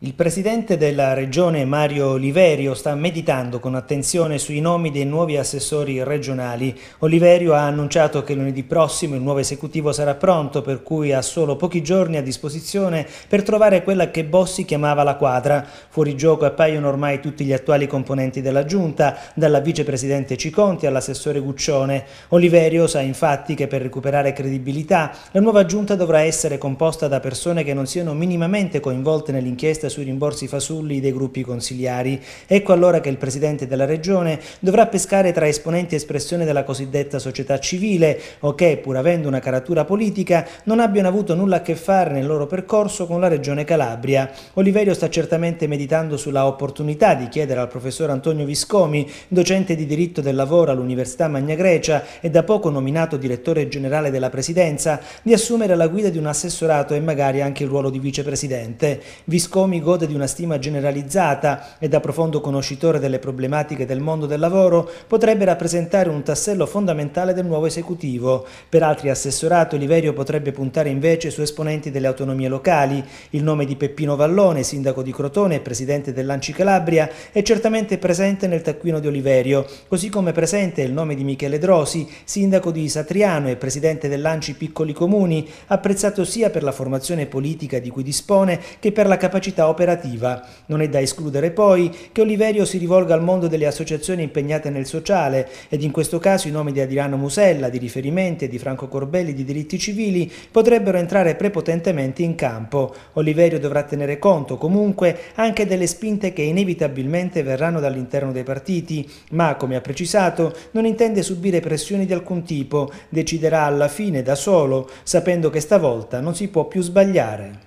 Il presidente della regione Mario Oliverio sta meditando con attenzione sui nomi dei nuovi assessori regionali. Oliverio ha annunciato che lunedì prossimo il nuovo esecutivo sarà pronto, per cui ha solo pochi giorni a disposizione per trovare quella che Bossi chiamava la quadra. Fuori gioco appaiono ormai tutti gli attuali componenti della giunta, dalla vicepresidente Ciconti all'assessore Guccione. Oliverio sa infatti che per recuperare credibilità la nuova giunta dovrà essere composta da persone che non siano minimamente coinvolte nell'inchiesta inchiesta sui rimborsi fasulli dei gruppi consigliari. Ecco allora che il Presidente della Regione dovrà pescare tra esponenti espressione della cosiddetta società civile o che, pur avendo una caratura politica, non abbiano avuto nulla a che fare nel loro percorso con la Regione Calabria. Oliverio sta certamente meditando sulla opportunità di chiedere al professor Antonio Viscomi, docente di diritto del lavoro all'Università Magna Grecia e da poco nominato direttore generale della Presidenza, di assumere la guida di un assessorato e magari anche il ruolo di vicepresidente. Viscomi Bocconi gode di una stima generalizzata e da profondo conoscitore delle problematiche del mondo del lavoro potrebbe rappresentare un tassello fondamentale del nuovo esecutivo. Per altri assessorato Oliverio potrebbe puntare invece su esponenti delle autonomie locali. Il nome di Peppino Vallone, sindaco di Crotone e presidente dell'Anci Calabria, è certamente presente nel taccuino di Oliverio, così come presente il nome di Michele Drosi, sindaco di Satriano e presidente dell'Anci Piccoli Comuni, apprezzato sia per la formazione politica di cui dispone che per la capacità operativa. Non è da escludere poi che Oliverio si rivolga al mondo delle associazioni impegnate nel sociale ed in questo caso i nomi di Adriano Musella, di riferimenti e di Franco Corbelli di diritti civili potrebbero entrare prepotentemente in campo. Oliverio dovrà tenere conto comunque anche delle spinte che inevitabilmente verranno dall'interno dei partiti, ma come ha precisato non intende subire pressioni di alcun tipo, deciderà alla fine da solo, sapendo che stavolta non si può più sbagliare.